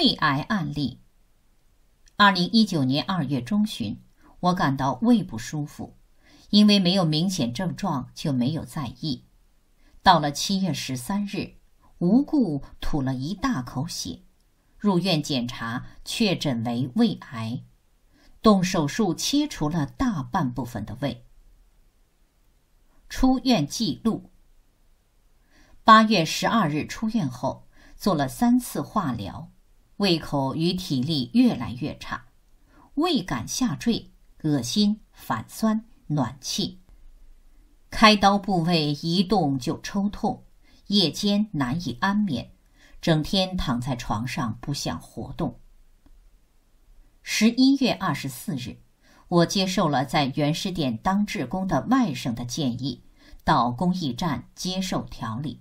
胃癌案例。二零一九年二月中旬，我感到胃不舒服，因为没有明显症状，就没有在意。到了七月十三日，无故吐了一大口血，入院检查确诊为胃癌，动手术切除了大半部分的胃。出院记录。八月十二日出院后，做了三次化疗。胃口与体力越来越差，胃感下坠，恶心、反酸、暖气。开刀部位一动就抽痛，夜间难以安眠，整天躺在床上不想活动。十一月二十四日，我接受了在原始点当志工的外甥的建议，到公益站接受调理。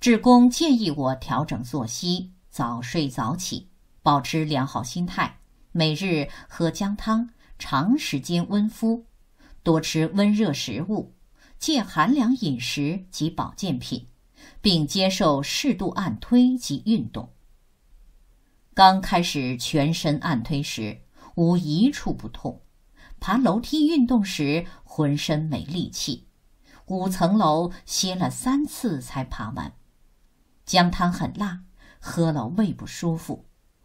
志工建议我调整作息。早睡早起，保持良好心态，每日喝姜汤，长时间温敷，多吃温热食物，戒寒凉饮食及保健品，并接受适度按推及运动。刚开始全身按推时，无一处不痛；爬楼梯运动时，浑身没力气，五层楼歇了三次才爬完。姜汤很辣。喝了胃不舒服，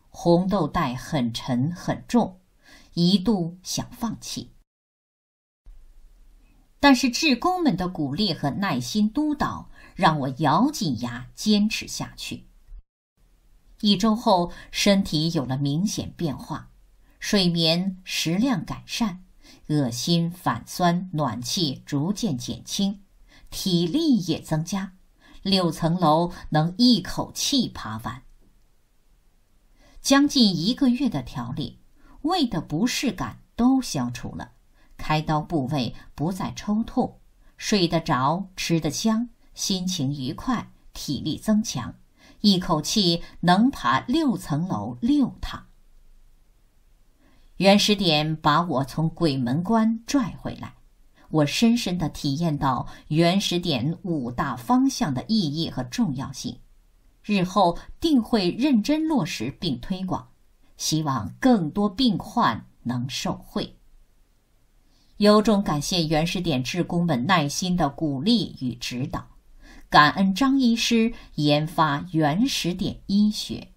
红豆袋很沉很重，一度想放弃。但是志工们的鼓励和耐心督导，让我咬紧牙坚持下去。一周后，身体有了明显变化，睡眠、食量改善，恶心、反酸、暖气逐渐减轻，体力也增加。六层楼能一口气爬完，将近一个月的调理，胃的不适感都消除了，开刀部位不再抽痛，睡得着，吃得香，心情愉快，体力增强，一口气能爬六层楼六趟。原始点把我从鬼门关拽回来。我深深地体验到原始点五大方向的意义和重要性，日后定会认真落实并推广，希望更多病患能受惠。由衷感谢原始点职工们耐心的鼓励与指导，感恩张医师研发原始点医学。